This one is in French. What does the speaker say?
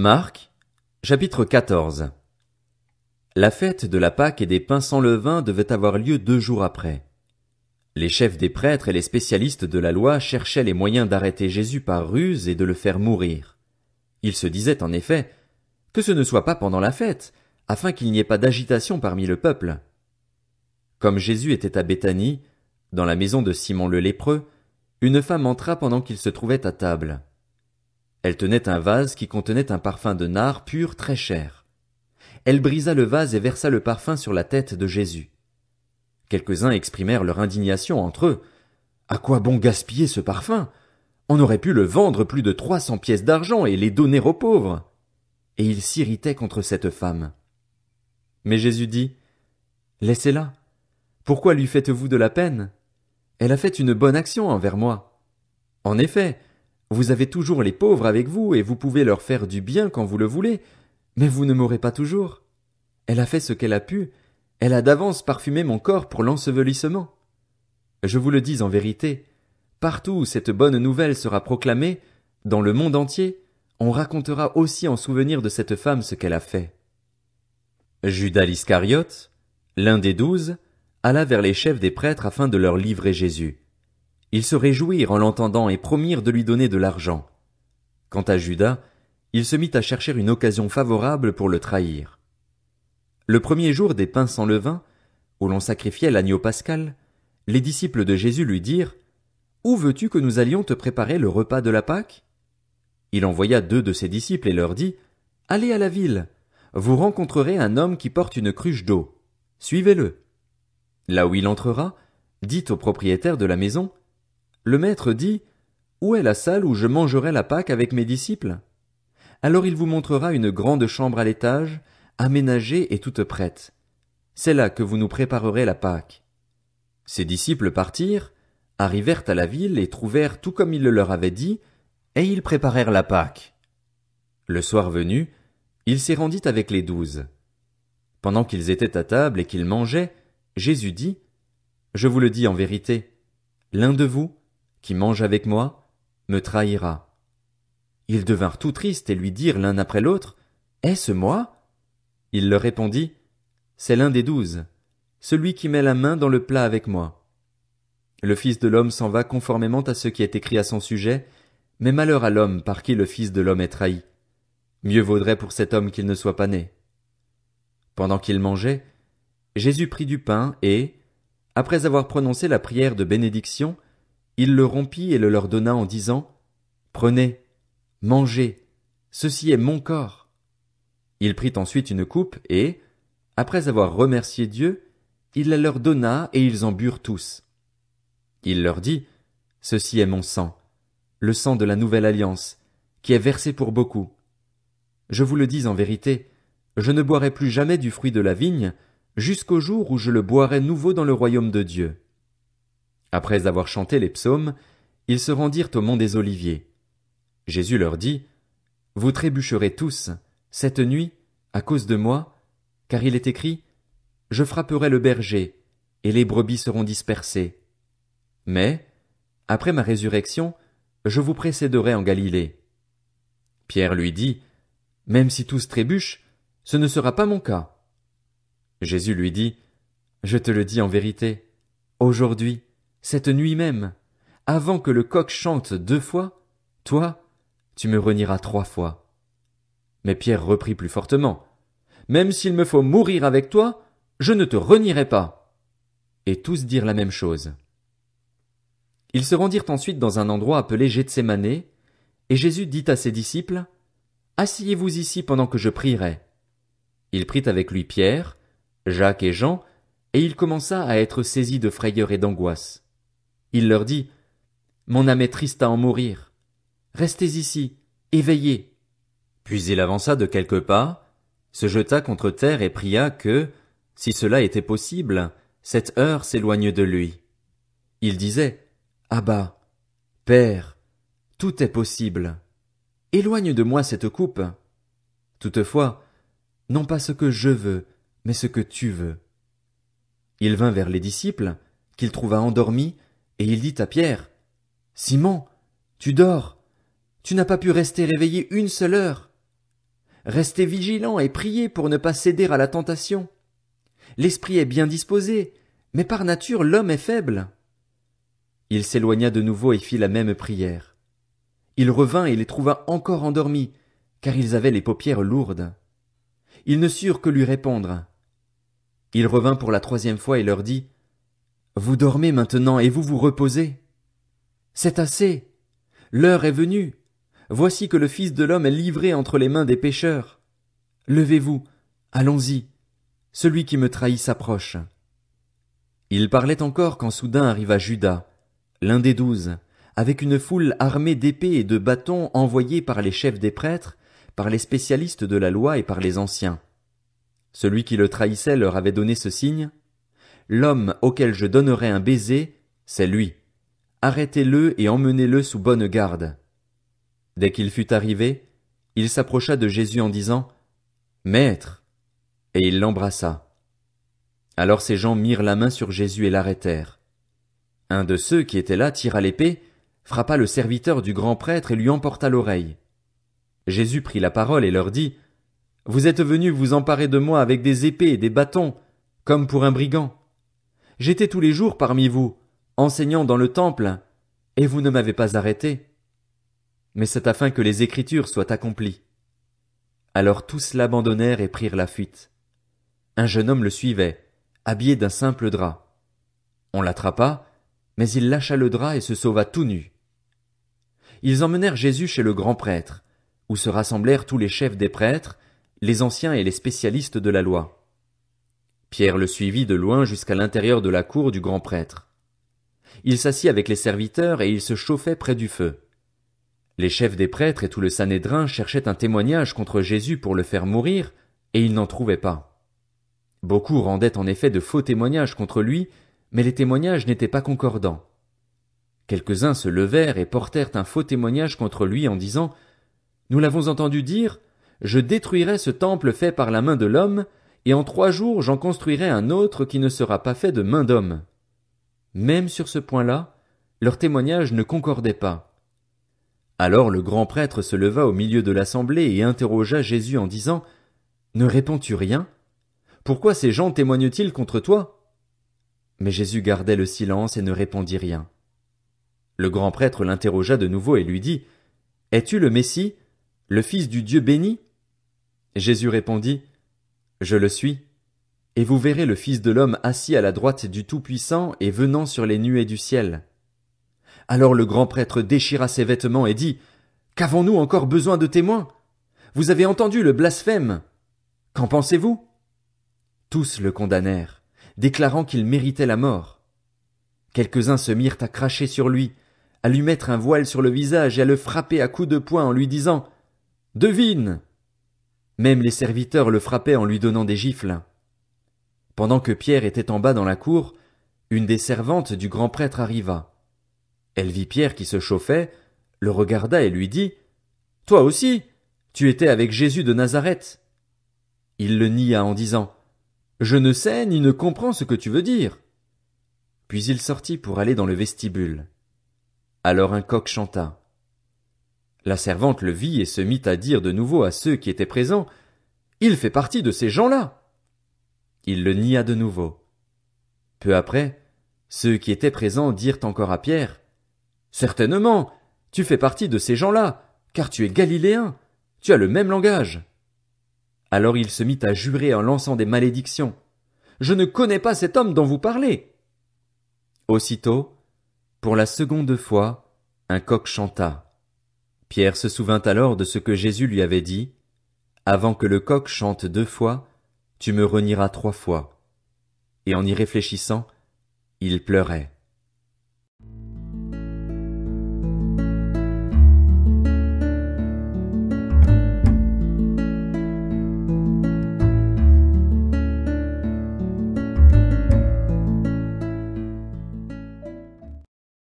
Marc, chapitre 14 La fête de la Pâque et des pains sans levain devait avoir lieu deux jours après. Les chefs des prêtres et les spécialistes de la loi cherchaient les moyens d'arrêter Jésus par ruse et de le faire mourir. Ils se disaient en effet que ce ne soit pas pendant la fête, afin qu'il n'y ait pas d'agitation parmi le peuple. Comme Jésus était à Béthanie, dans la maison de Simon le lépreux, une femme entra pendant qu'il se trouvait à table. Elle tenait un vase qui contenait un parfum de nard pur très cher. Elle brisa le vase et versa le parfum sur la tête de Jésus. Quelques-uns exprimèrent leur indignation entre eux. À quoi bon gaspiller ce parfum? On aurait pu le vendre plus de trois cents pièces d'argent et les donner aux pauvres. Et ils s'irritaient contre cette femme. Mais Jésus dit, Laissez-la. Pourquoi lui faites-vous de la peine? Elle a fait une bonne action envers moi. En effet, vous avez toujours les pauvres avec vous, et vous pouvez leur faire du bien quand vous le voulez, mais vous ne m'aurez pas toujours. Elle a fait ce qu'elle a pu, elle a d'avance parfumé mon corps pour l'ensevelissement. Je vous le dis en vérité, partout où cette bonne nouvelle sera proclamée, dans le monde entier, on racontera aussi en souvenir de cette femme ce qu'elle a fait. Judas l'Iscariote, l'un des douze, alla vers les chefs des prêtres afin de leur livrer Jésus. Ils se réjouirent en l'entendant et promirent de lui donner de l'argent. Quant à Judas, il se mit à chercher une occasion favorable pour le trahir. Le premier jour des pains sans levain, où l'on sacrifiait l'agneau pascal, les disciples de Jésus lui dirent Où veux-tu que nous allions te préparer le repas de la Pâque Il envoya deux de ses disciples et leur dit Allez à la ville, vous rencontrerez un homme qui porte une cruche d'eau. Suivez-le. Là où il entrera, dit au propriétaire de la maison le maître dit, Où est la salle où je mangerai la Pâque avec mes disciples? Alors il vous montrera une grande chambre à l'étage, aménagée et toute prête. C'est là que vous nous préparerez la Pâque. Ses disciples partirent, arrivèrent à la ville et trouvèrent tout comme il le leur avait dit, et ils préparèrent la Pâque. Le soir venu, il s'y rendit avec les douze. Pendant qu'ils étaient à table et qu'ils mangeaient, Jésus dit, Je vous le dis en vérité, l'un de vous, qui mange avec moi, me trahira. Ils devinrent tout tristes et lui dirent l'un après l'autre, Est-ce moi? Il leur répondit, C'est l'un des douze, celui qui met la main dans le plat avec moi. Le Fils de l'homme s'en va conformément à ce qui est écrit à son sujet, mais malheur à l'homme par qui le Fils de l'homme est trahi. Mieux vaudrait pour cet homme qu'il ne soit pas né. Pendant qu'il mangeait, Jésus prit du pain et, après avoir prononcé la prière de bénédiction, il le rompit et le leur donna en disant Prenez, mangez, ceci est mon corps. Il prit ensuite une coupe et, après avoir remercié Dieu, il la leur donna et ils en burent tous. Il leur dit, Ceci est mon sang, le sang de la nouvelle alliance, qui est versé pour beaucoup. Je vous le dis en vérité, je ne boirai plus jamais du fruit de la vigne, jusqu'au jour où je le boirai nouveau dans le royaume de Dieu. Après avoir chanté les psaumes, ils se rendirent au mont des Oliviers. Jésus leur dit, Vous trébucherez tous, cette nuit, à cause de moi, car il est écrit, Je frapperai le berger, et les brebis seront dispersées. Mais, après ma résurrection, je vous précéderai en Galilée. Pierre lui dit, Même si tous trébuchent, ce ne sera pas mon cas. Jésus lui dit, Je te le dis en vérité, aujourd'hui, cette nuit même, avant que le coq chante deux fois, toi, tu me renieras trois fois. Mais Pierre reprit plus fortement. Même s'il me faut mourir avec toi, je ne te renierai pas. Et tous dirent la même chose. Ils se rendirent ensuite dans un endroit appelé Gethsemane, et Jésus dit à ses disciples, Asseyez-vous ici pendant que je prierai. Il prit avec lui Pierre, Jacques et Jean, et il commença à être saisi de frayeur et d'angoisse. Il leur dit Mon âme est triste à en mourir. Restez ici, éveillez. » Puis il avança de quelques pas, se jeta contre terre et pria que, si cela était possible, cette heure s'éloigne de lui. Il disait Abba, Père, tout est possible. Éloigne de moi cette coupe. Toutefois, non pas ce que je veux, mais ce que tu veux. Il vint vers les disciples, qu'il trouva endormis, et il dit à Pierre, Simon, tu dors, tu n'as pas pu rester réveillé une seule heure. Restez vigilant et priez pour ne pas céder à la tentation. L'esprit est bien disposé, mais par nature l'homme est faible. Il s'éloigna de nouveau et fit la même prière. Il revint et les trouva encore endormis, car ils avaient les paupières lourdes. Ils ne surent que lui répondre. Il revint pour la troisième fois et leur dit, vous dormez maintenant et vous vous reposez. C'est assez. L'heure est venue. Voici que le Fils de l'homme est livré entre les mains des pécheurs. Levez-vous, allons-y. Celui qui me trahit s'approche. Il parlait encore quand soudain arriva Judas, l'un des douze, avec une foule armée d'épées et de bâtons envoyés par les chefs des prêtres, par les spécialistes de la loi et par les anciens. Celui qui le trahissait leur avait donné ce signe. L'homme auquel je donnerai un baiser, c'est lui. Arrêtez-le et emmenez-le sous bonne garde. Dès qu'il fut arrivé, il s'approcha de Jésus en disant, Maître! Et il l'embrassa. Alors ses gens mirent la main sur Jésus et l'arrêtèrent. Un de ceux qui étaient là tira l'épée, frappa le serviteur du grand prêtre et lui emporta l'oreille. Jésus prit la parole et leur dit, Vous êtes venus vous emparer de moi avec des épées et des bâtons, comme pour un brigand. J'étais tous les jours parmi vous, enseignant dans le temple, et vous ne m'avez pas arrêté. Mais c'est afin que les Écritures soient accomplies. Alors tous l'abandonnèrent et prirent la fuite. Un jeune homme le suivait, habillé d'un simple drap. On l'attrapa, mais il lâcha le drap et se sauva tout nu. Ils emmenèrent Jésus chez le grand prêtre, où se rassemblèrent tous les chefs des prêtres, les anciens et les spécialistes de la loi. Pierre le suivit de loin jusqu'à l'intérieur de la cour du grand prêtre. Il s'assit avec les serviteurs et il se chauffait près du feu. Les chefs des prêtres et tout le Sanhédrin cherchaient un témoignage contre Jésus pour le faire mourir, et ils n'en trouvaient pas. Beaucoup rendaient en effet de faux témoignages contre lui, mais les témoignages n'étaient pas concordants. Quelques-uns se levèrent et portèrent un faux témoignage contre lui en disant Nous l'avons entendu dire, je détruirai ce temple fait par la main de l'homme, et en trois jours j'en construirai un autre qui ne sera pas fait de main d'homme. Même sur ce point-là, leurs témoignages ne concordaient pas. Alors le grand prêtre se leva au milieu de l'assemblée et interrogea Jésus en disant Ne réponds-tu rien Pourquoi ces gens témoignent-ils contre toi Mais Jésus gardait le silence et ne répondit rien. Le grand prêtre l'interrogea de nouveau et lui dit Es-tu le Messie, le Fils du Dieu béni Jésus répondit je le suis. Et vous verrez le Fils de l'homme assis à la droite du Tout-Puissant et venant sur les nuées du ciel. Alors le grand prêtre déchira ses vêtements et dit, Qu'avons-nous encore besoin de témoins? Vous avez entendu le blasphème. Qu'en pensez-vous? Tous le condamnèrent, déclarant qu'il méritait la mort. Quelques-uns se mirent à cracher sur lui, à lui mettre un voile sur le visage et à le frapper à coups de poing en lui disant Devine! Même les serviteurs le frappaient en lui donnant des gifles. Pendant que Pierre était en bas dans la cour, une des servantes du grand prêtre arriva. Elle vit Pierre qui se chauffait, le regarda et lui dit. Toi aussi, tu étais avec Jésus de Nazareth. Il le nia en disant. Je ne sais ni ne comprends ce que tu veux dire. Puis il sortit pour aller dans le vestibule. Alors un coq chanta. La servante le vit et se mit à dire de nouveau à ceux qui étaient présents. Il fait partie de ces gens-là. Il le nia de nouveau. Peu après, ceux qui étaient présents dirent encore à Pierre. Certainement, tu fais partie de ces gens-là, car tu es galiléen, tu as le même langage. Alors il se mit à jurer en lançant des malédictions. Je ne connais pas cet homme dont vous parlez. Aussitôt, pour la seconde fois, un coq chanta. Pierre se souvint alors de ce que Jésus lui avait dit. Avant que le coq chante deux fois, tu me renieras trois fois. Et en y réfléchissant, il pleurait.